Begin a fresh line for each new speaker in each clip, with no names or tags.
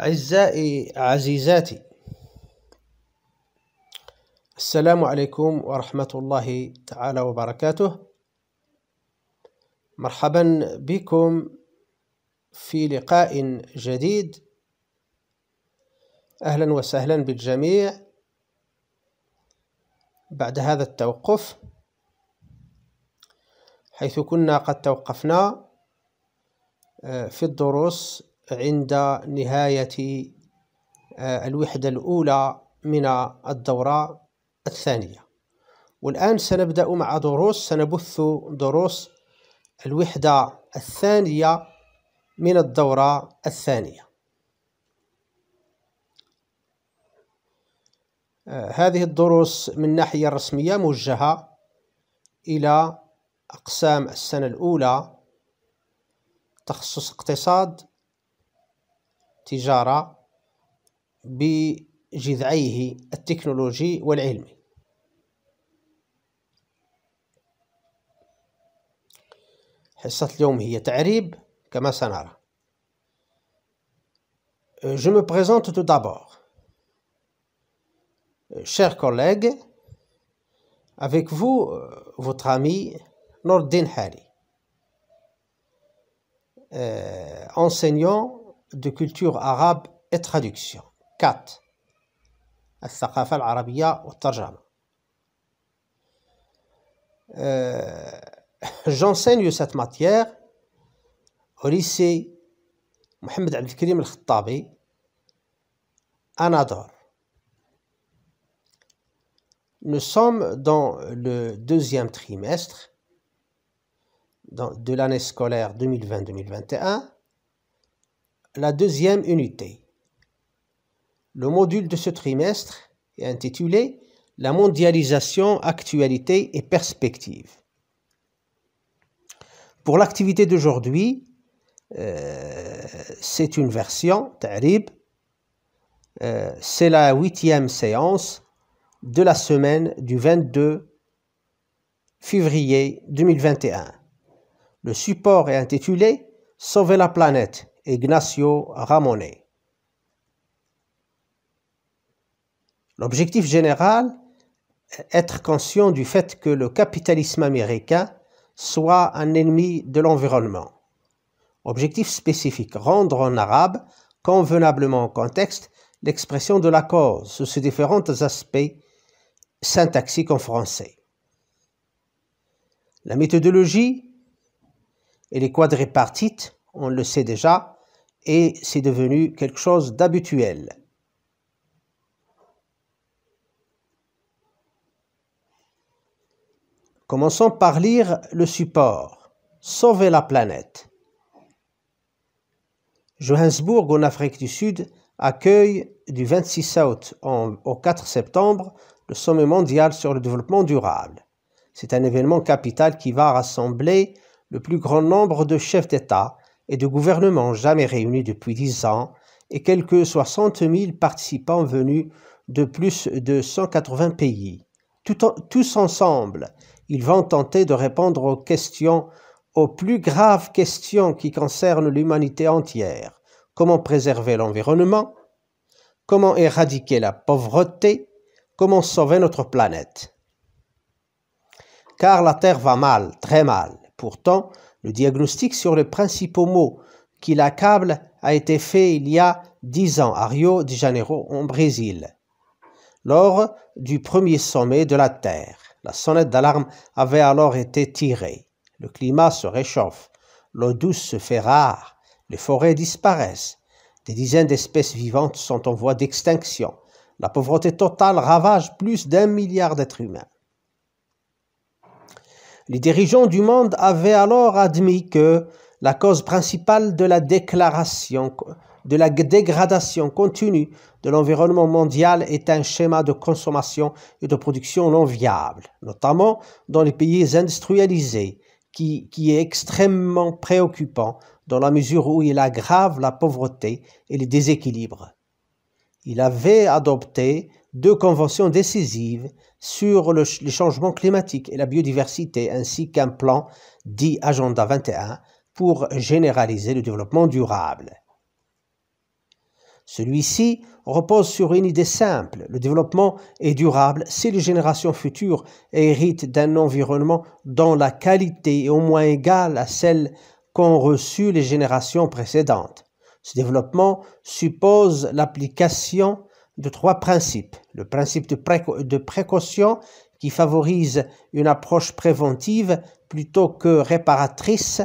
أعزائي عزيزاتي السلام عليكم ورحمة الله تعالى وبركاته مرحبا بكم في لقاء جديد أهلا وسهلا بالجميع بعد هذا التوقف حيث كنا قد توقفنا آه، في الدروس عند نهاية آه، الوحدة الأولى من الدورة الثانية والآن سنبدأ مع دروس سنبث دروس الوحدة الثانية من الدورة الثانية آه، هذه الدروس من ناحية رسمية موجهة إلى أقسام السنة الأولى تخصص اقتصاد التجارة بجذعيه التكنولوجي والعلمي حصة اليوم هي تعريب كما سنرى Je me présente tout d'abord. Chers collègues, avec vous, votre ami Nordin Hari, euh, enseignant de culture arabe et traduction. 4. arabe et la euh, J'enseigne cette matière au lycée Mohamed Abdelkrim Al-Khattabi à Nador. Nous sommes dans le deuxième trimestre de l'année scolaire 2020-2021 la deuxième unité. Le module de ce trimestre est intitulé La mondialisation, actualité et perspective. Pour l'activité d'aujourd'hui, euh, c'est une version, Ta'rib, euh, c'est la huitième séance de la semaine du 22 février 2021. Le support est intitulé Sauver la planète Ignacio Ramonet. L'objectif général, être conscient du fait que le capitalisme américain soit un ennemi de l'environnement. Objectif spécifique, rendre en arabe convenablement en contexte l'expression de la cause sous ses différents aspects syntaxiques en français. La méthodologie, et les quadripartites, on le sait déjà, et c'est devenu quelque chose d'habituel. Commençons par lire le support Sauver la planète. Johannesburg, en Afrique du Sud, accueille du 26 août au 4 septembre le sommet mondial sur le développement durable. C'est un événement capital qui va rassembler le plus grand nombre de chefs d'État, et de gouvernements jamais réunis depuis dix ans et quelques 60 000 participants venus de plus de 180 pays. tous ensemble, ils vont tenter de répondre aux questions, aux plus graves questions qui concernent l'humanité entière. Comment préserver l'environnement Comment éradiquer la pauvreté Comment sauver notre planète Car la Terre va mal, très mal. Pourtant, le diagnostic sur les principaux maux qui l'accablent a été fait il y a dix ans à Rio de Janeiro, au Brésil, lors du premier sommet de la Terre. La sonnette d'alarme avait alors été tirée. Le climat se réchauffe, l'eau douce se fait rare, les forêts disparaissent, des dizaines d'espèces vivantes sont en voie d'extinction, la pauvreté totale ravage plus d'un milliard d'êtres humains. Les dirigeants du monde avaient alors admis que la cause principale de la déclaration, de la dégradation continue de l'environnement mondial est un schéma de consommation et de production non viable, notamment dans les pays industrialisés, qui, qui est extrêmement préoccupant dans la mesure où il aggrave la pauvreté et les déséquilibres. Il avait adopté deux conventions décisives sur le, les changements climatiques et la biodiversité, ainsi qu'un plan dit Agenda 21 pour généraliser le développement durable. Celui-ci repose sur une idée simple. Le développement est durable si les générations futures héritent d'un environnement dont la qualité est au moins égale à celle qu'ont reçue les générations précédentes. Ce développement suppose l'application de trois principes. Le principe de, précaution qui favorise une approche préventive plutôt que réparatrice,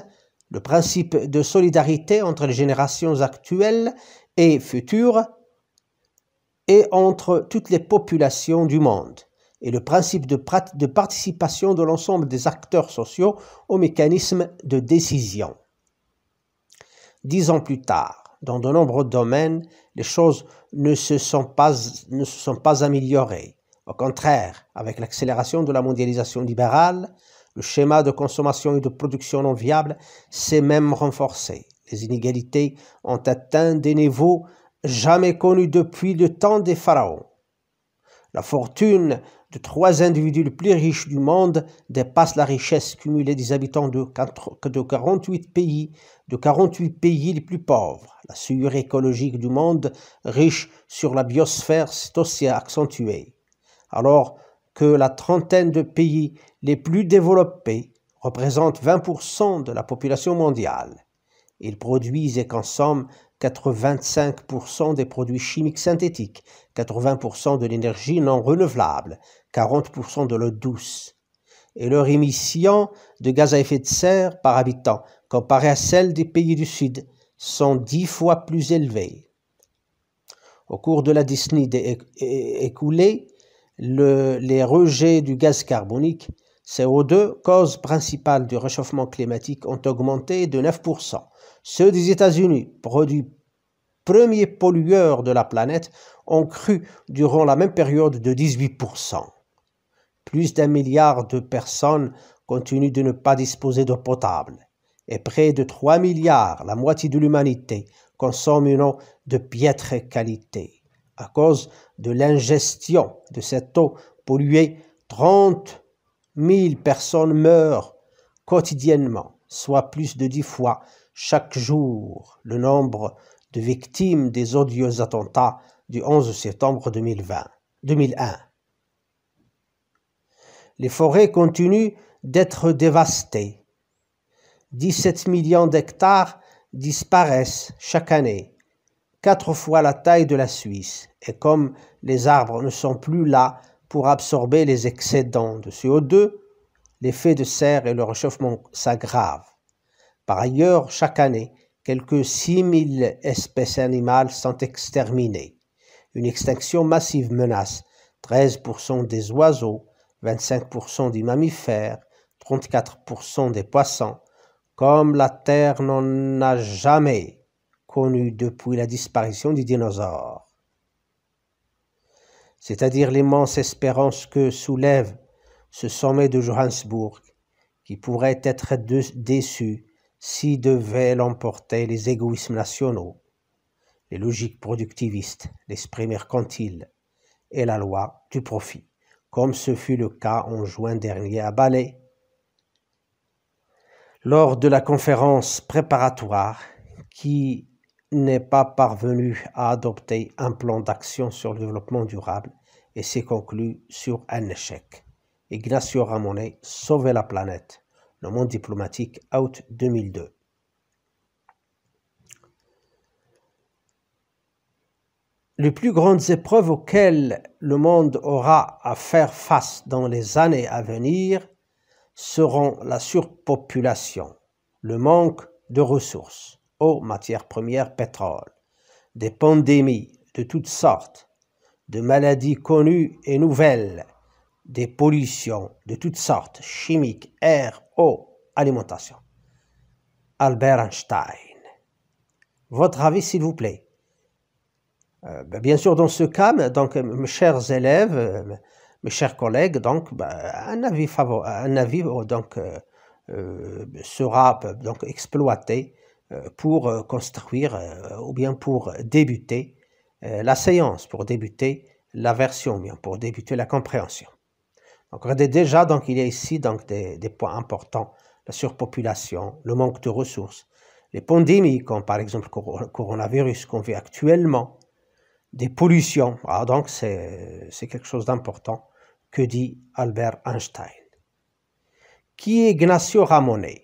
le principe de solidarité entre les générations actuelles et futures et entre toutes les populations du monde, et le principe de, de participation de l'ensemble des acteurs sociaux aux mécanismes de décision. Dix ans plus tard, dans de nombreux domaines, les choses ne se sont pas, ne se améliorées. Au contraire, avec l'accélération de la mondialisation libérale, le schéma de consommation et de production non viable s'est même renforcé. Les inégalités ont atteint des niveaux jamais connus depuis le temps des pharaons. La fortune trois individus les plus riches du monde dépassent la richesse cumulée des habitants de 48 pays, de 48 pays les plus pauvres. La sueur écologique du monde, riche sur la biosphère, s'est aussi accentuée. Alors que la trentaine de pays les plus développés représentent 20% de la population mondiale. Ils produisent et consomment 85% des produits chimiques synthétiques, 80% de l'énergie non renouvelable, 40% de l'eau douce. Et leurs émissions de gaz à effet de serre par habitant, comparée à celle des pays du Sud, sont dix fois plus élevées. Au cours de la décennie écoulée, les rejets du gaz carbonique, CO2, cause principale du réchauffement climatique, ont augmenté de 9%. Ceux des États-Unis, produits premiers pollueurs de la planète, ont cru durant la même période de 18%. Plus d'un milliard de personnes continuent de ne pas disposer d'eau potable et près de 3 milliards, la moitié de l'humanité, consomment une eau de piètre qualité. À cause de l'ingestion de cette eau polluée, 30 000 personnes meurent quotidiennement, soit plus de 10 fois chaque jour le nombre de victimes des odieux attentats du 11 septembre 2020, 2001. Les forêts continuent d'être dévastées. 17 millions d'hectares disparaissent chaque année, quatre fois la taille de la Suisse, et comme les arbres ne sont plus là pour absorber les excédents de CO2, l'effet de serre et le réchauffement s'aggravent. Par ailleurs, chaque année, quelque 6000 espèces animales sont exterminées. Une extinction massive menace 13% des oiseaux, 25% des mammifères, 34% des poissons, comme la Terre n'en a jamais connu depuis la disparition des dinosaures. C'est-à-dire l'immense espérance que soulève ce sommet de Johannesburg, qui pourrait être déçu si devaient l'emporter les égoïsmes nationaux, les logiques productivistes, l'esprit mercantile et la loi du profit, comme ce fut le cas en juin dernier à Bali. Lors de la conférence préparatoire qui n'est pas parvenue à adopter un plan d'action sur le développement durable et s'est conclue sur un échec. Ignacio Ramonet sauvait la planète le monde diplomatique, out 2002. Les plus grandes épreuves auxquelles le monde aura à faire face dans les années à venir seront la surpopulation, le manque de ressources, eau, matières premières, pétrole, des pandémies de toutes sortes, de maladies connues et nouvelles, des pollutions de toutes sortes, chimiques, air, eau, alimentation. Albert Einstein. Votre avis, s'il vous plaît. Euh, ben, bien sûr, dans ce cas, donc, euh, mes chers élèves, euh, mes chers collègues, donc, ben, un avis, favor un avis donc, sera donc, exploité pour construire ou bien pour débuter la séance, pour débuter la version, pour débuter la compréhension. Donc regardez déjà, donc, il y a ici donc, des, points importants. La surpopulation, le manque de ressources, les pandémies, comme par exemple le coronavirus qu'on vit actuellement, des pollutions. Ah, donc c'est quelque chose d'important que dit Albert Einstein. Qui est Ignacio Ramonet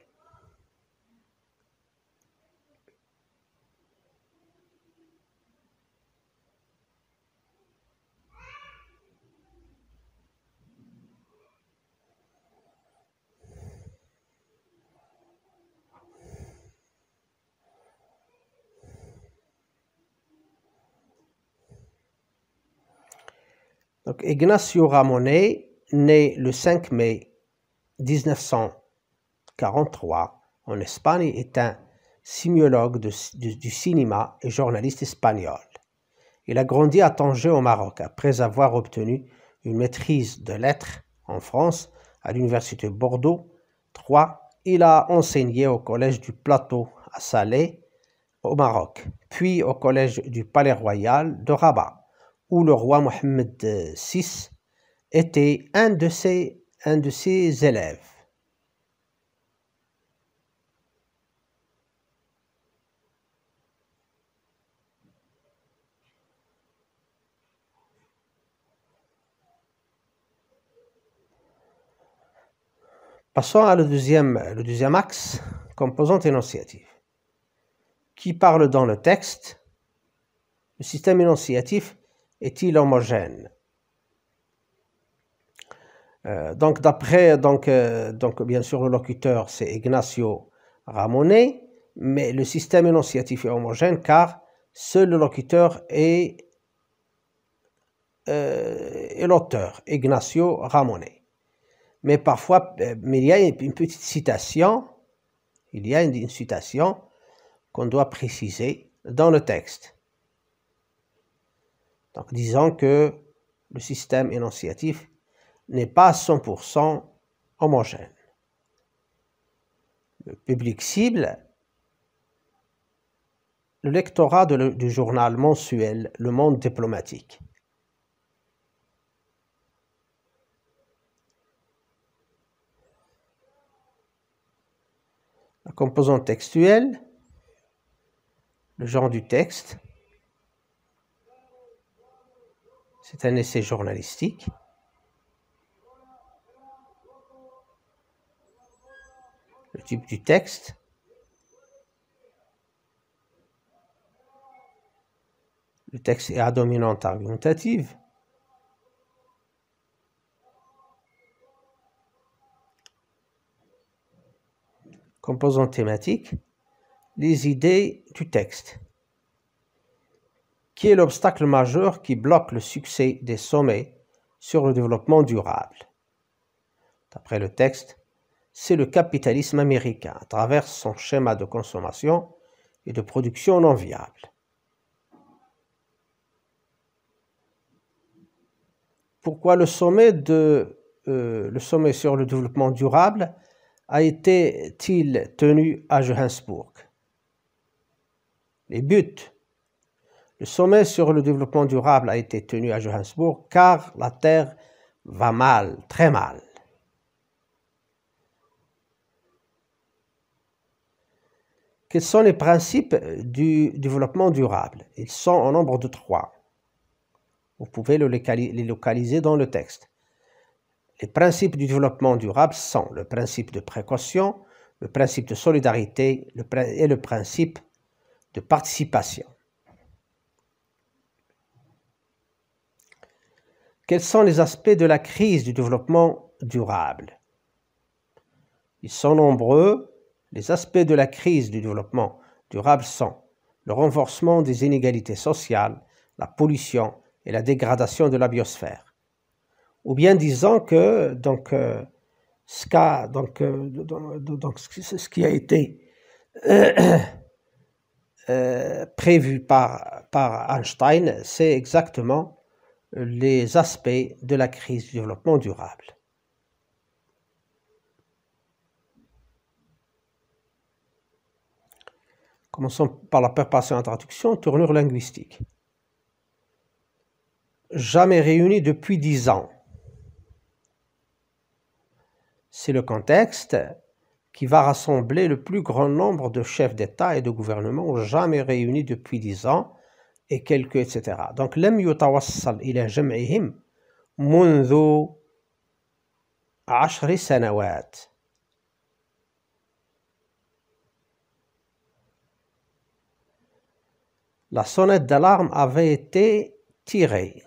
Ignacio Ramonet, né le 5 mai 1943 en Espagne, est un simiologue du cinéma et journaliste espagnol. Il a grandi à Tanger au Maroc après avoir obtenu une maîtrise de lettres en France à l'université Bordeaux 3. Il a enseigné au collège du Plateau à Salé au Maroc, puis au collège du Palais Royal de Rabat où le roi Mohammed VI euh, était un de ses, un de ses élèves. Passons à le deuxième, le deuxième axe, composante énonciative, qui parle dans le texte. Le système énonciatif est-il homogène euh, donc d'après donc, euh, donc bien sûr le locuteur c'est Ignacio Ramonet mais le système énonciatif est homogène car seul le locuteur est, euh, l'auteur Ignacio Ramonet mais parfois mais il y a une petite citation il y a une citation qu'on doit préciser dans le texte donc disons que le système énonciatif n'est pas 100% homogène. Le public cible, le lectorat du journal mensuel Le Monde diplomatique. La composante textuelle, le genre du texte, C'est un essai journalistique. Le type du texte. Le texte est à dominante argumentative. Composant thématique. Les idées du texte qui est l'obstacle majeur qui bloque le succès des sommets sur le développement durable. D'après le texte, c'est le capitalisme américain à travers son schéma de consommation et de production non viable. Pourquoi le sommet, de, euh, le sommet sur le développement durable a été-il tenu à Johannesburg Les buts le sommet sur le développement durable a été tenu à Johannesburg car la Terre va mal, très mal. Quels sont les principes euh, du développement durable Ils sont en nombre de trois. Vous pouvez les localiser dans le texte. Les principes du développement durable sont le principe de précaution, le principe de solidarité et le principe de participation. Quels sont les aspects de la crise du développement durable Ils sont nombreux. Les aspects de la crise du développement durable sont le renforcement des inégalités sociales, la pollution et la dégradation de la biosphère. Ou bien disons que donc, ce, qui a été euh, euh, prévu par, par Einstein, c'est exactement les aspects de la crise du développement durable. Commençons par la préparation à la traduction, tournure linguistique. Jamais réunis depuis dix ans. C'est le contexte qui va rassembler le plus grand nombre de chefs d'État et de gouvernement jamais réunis depuis dix ans et quelques, etc. Donc, لم يتوصل إلى جمعهم منذ عشر سنوات La sonnette d'alarme avait été tirée.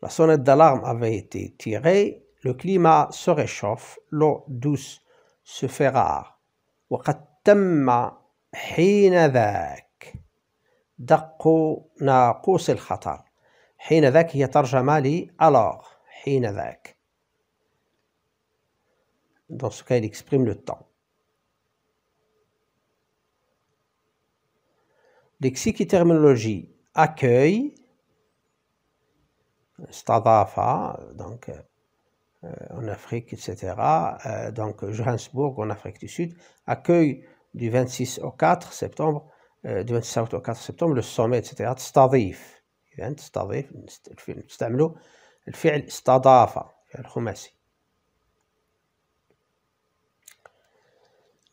La sonnette d'alarme avait été tirée. Le climat se réchauffe. L'eau douce se fait rare. وقد تم حين ذاك دق ناقوس الخطر حين ذاك هي ترجمة لألوغ حين ذاك Dans ce cas, il exprime le temps. Lexique et terminologie. Accueil. Stadafa, donc euh, en Afrique, etc. Euh, donc Johannesburg en Afrique du Sud. Accueil du 26 au 4 septembre euh, du au 4 septembre le sommet etc تستضيف film stamlo, le الفعل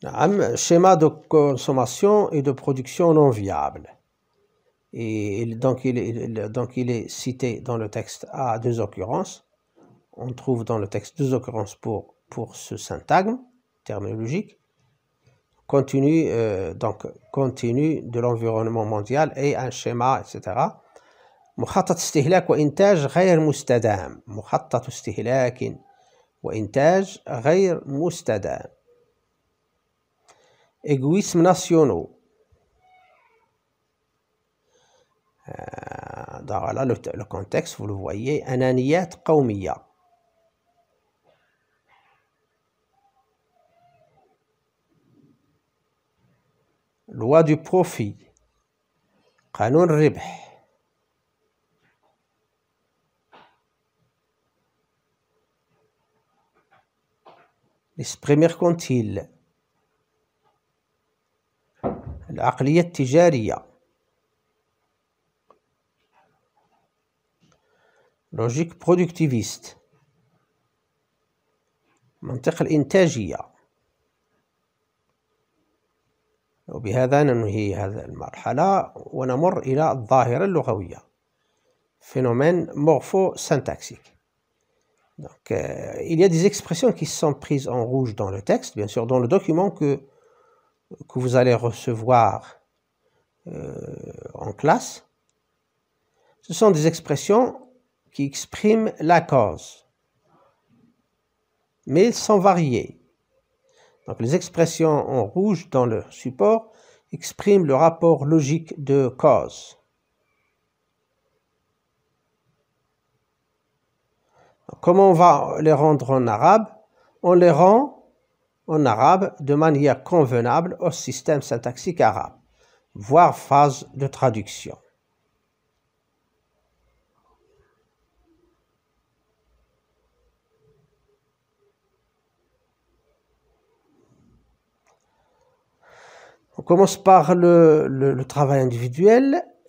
le schéma de consommation et de production non viable et donc il, est, donc il est cité dans le texte à deux occurrences on trouve dans le texte deux occurrences pour, pour ce syntagme terminologique continue euh, donc continue de l'environnement mondial et un schéma etc. مخطط استهلاك وإنتاج غير مستدام مخطط استهلاك وإنتاج غير مستدام إيغويسم ناسيونو دارا لا لو كونتكس فو لو فويي انانيات قوميه لوا دو بروفي قانون الربح ليس بريمير كونتيل العقلية التجارية لوجيك برودكتيفيست منطق الإنتاجية phénomène morphosyntaxique. Donc, euh, il y a des expressions qui sont prises en rouge dans le texte, bien sûr, dans le document que, que vous allez recevoir euh, en classe. Ce sont des expressions qui expriment la cause, mais elles sont variées les expressions en rouge dans le support expriment le rapport logique de cause. comment on va les rendre en arabe On les rend en arabe de manière convenable au système syntaxique arabe, voire phase de traduction. commence par le, travail individuel.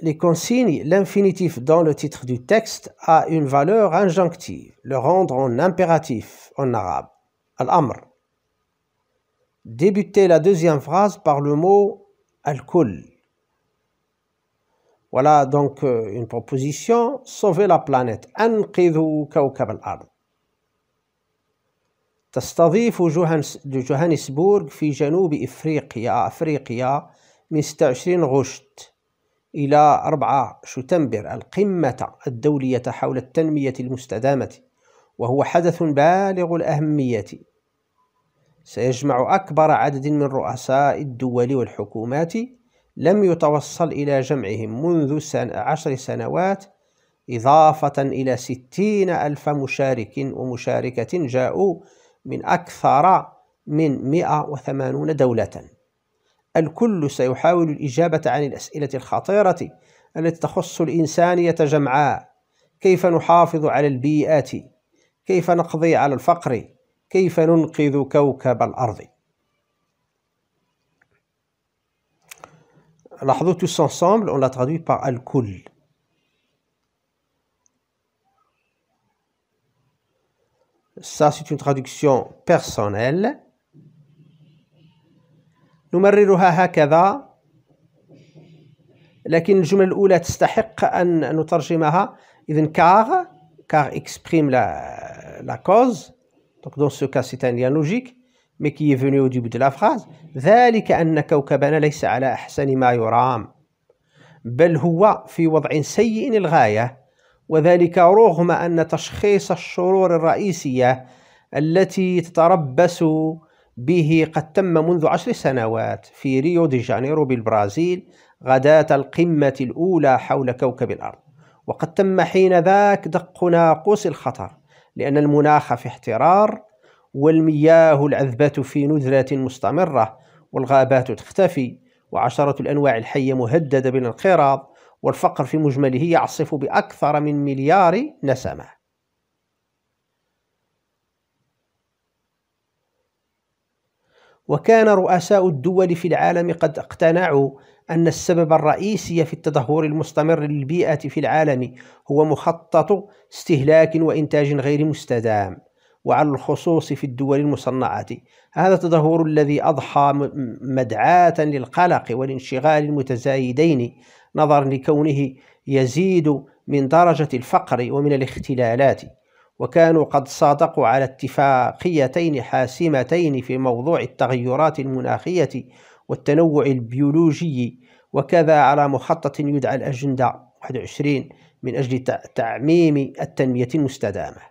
Les consignes, l'infinitif dans le titre du texte a une valeur injonctive, le rendre en impératif en arabe, al-amr. Débutez la deuxième phrase par le mot al kul Voilà donc euh, une proposition, sauver la planète, anqidhu kawkab al تستضيف جوهانسبورغ في جنوب إفريقيا أفريقيا من 26 غشت إلى 4 شتنبر القمة الدولية حول التنمية المستدامة وهو حدث بالغ الأهمية سيجمع أكبر عدد من رؤساء الدول والحكومات لم يتوصل إلى جمعهم منذ سن عشر سنوات إضافة إلى ستين ألف مشارك ومشاركة جاءوا من أكثر من 180 دولة الكل سيحاول الإجابة عن الأسئلة الخطيرة التي تخص الإنسانية جمعاء كيف نحافظ على البيئات كيف نقضي على الفقر كيف ننقذ كوكب الأرض لاحظوا tous ensemble, on l'a traduit par الكل Ça, c'est une traduction personnelle. نمررها هكذا لكن الجملة الأولى تستحق أن نترجمها إذن car car exprime la, la cause donc dans ce cas c'est un lien logique mais qui est venu au début de la phrase ذلك أن كوكبنا ليس على أحسن ما يرام بل هو في وضع سيء للغاية وذلك رغم أن تشخيص الشرور الرئيسية التي تتربص به قد تم منذ عشر سنوات في ريو دي جانيرو بالبرازيل غداة القمة الأولى حول كوكب الأرض وقد تم حين ذاك دق ناقوس الخطر لأن المناخ في احترار والمياه العذبة في نذرة مستمرة والغابات تختفي وعشرة الأنواع الحية مهددة بالانقراض والفقر في مجمله يعصف بأكثر من مليار نسمة وكان رؤساء الدول في العالم قد اقتنعوا أن السبب الرئيسي في التدهور المستمر للبيئة في العالم هو مخطط استهلاك وإنتاج غير مستدام وعلى الخصوص في الدول المصنعة هذا التدهور الذي أضحى مدعاة للقلق والانشغال المتزايدين نظرا لكونه يزيد من درجة الفقر ومن الاختلالات وكانوا قد صادقوا على اتفاقيتين حاسمتين في موضوع التغيرات المناخية والتنوع البيولوجي وكذا على مخطط يدعى الأجندة 21 من أجل تعميم التنمية المستدامة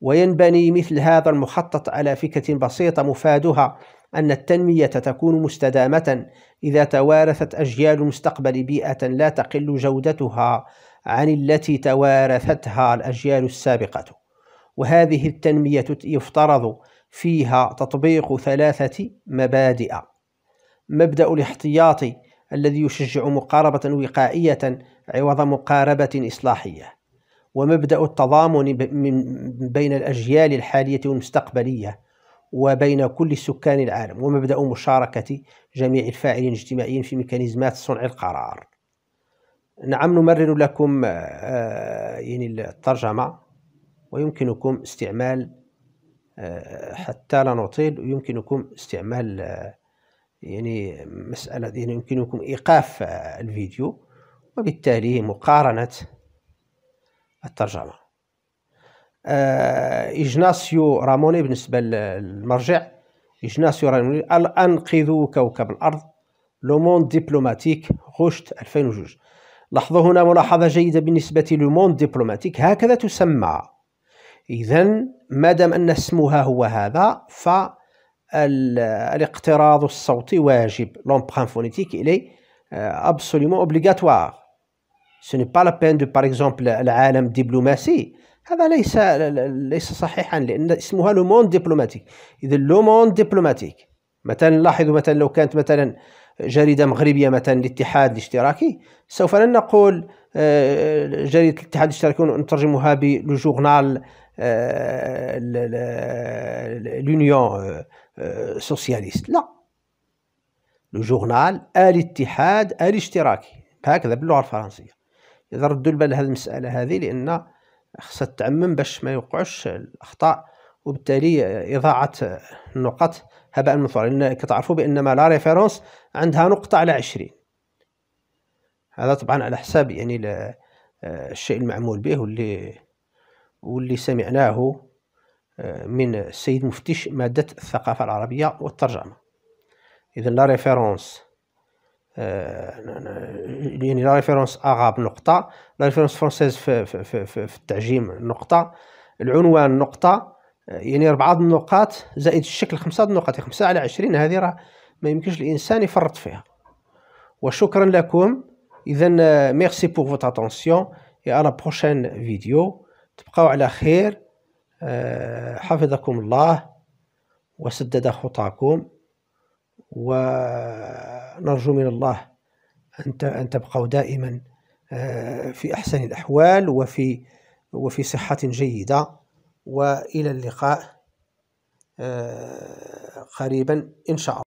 وينبني مثل هذا المخطط على فكرة بسيطة مفادها أن التنمية تكون مستدامة إذا توارثت أجيال المستقبل بيئة لا تقل جودتها عن التي توارثتها الأجيال السابقة وهذه التنمية يفترض فيها تطبيق ثلاثة مبادئ مبدأ الاحتياط الذي يشجع مقاربة وقائية عوض مقاربة إصلاحية ومبدأ التضامن بين الأجيال الحالية والمستقبلية وبين كل سكان العالم ومبدأ مشاركة جميع الفاعلين الاجتماعيين في ميكانيزمات صنع القرار نعم نمرر لكم آه، يعني الترجمة ويمكنكم استعمال آه، حتى لا نطيل يمكنكم استعمال آه، يعني مسألة يعني يمكنكم إيقاف الفيديو وبالتالي مقارنة الترجمة آه، إجناسيو راموني بالنسبة للمرجع إجناسيو راموني أنقذوا كوكب الأرض لو موند ديبلوماتيك غشت 2002 لاحظوا هنا ملاحظة جيدة بالنسبة لو موند ديبلوماتيك هكذا تسمى إذا ما دام أن اسمها هو هذا ف الاقتراض الصوتي واجب لومبران فونيتيك إلي أبسوليمون أوبليغاتوار Ce n'est pas la peine de, العالم الدبلوماسي هذا ليس ليس صحيحا لان اسمها لو مون ديبلوماتيك اذا لو مون ديبلوماتيك مثلا لاحظوا مثلا لو كانت مثلا جريده مغربيه مثلا الاتحاد الاشتراكي سوف لن نقول آه، جريده الاتحاد الاشتراكي ب بلو جورنال آه، لونيون آه، سوسياليست لا لو جورنال الاتحاد الاشتراكي هكذا باللغه الفرنسيه اذا ردوا البال هذه المساله هذه لان خصها تعمم باش ما يوقعوش الاخطاء وبالتالي اضاعه النقط هباء منثورا لان كتعرفوا بان ما لا ريفيرونس عندها نقطه على 20 هذا طبعا على حساب يعني آه، الشيء المعمول به واللي واللي سمعناه آه، من السيد مفتش ماده الثقافه العربيه والترجمه اذا لا ريفيرونس آه، يعني لا ريفيرونس اغاب نقطه لا ريفيرونس فرونسيز في, في, في, في, التعجيم نقطه العنوان نقطه آه، يعني اربعه النقاط زائد الشكل خمسه النقاط يعني خمسه على عشرين هذه راه ما يمكنش الانسان يفرط فيها وشكرا لكم اذا ميرسي بوغ فوت اتونسيون اي على بروشين فيديو تبقاو على خير آه، حفظكم الله وسدد خطاكم ونرجو من الله أن تبقوا دائما آه، في أحسن الأحوال وفي وفي صحة جيدة وإلى اللقاء آه، قريبا إن شاء الله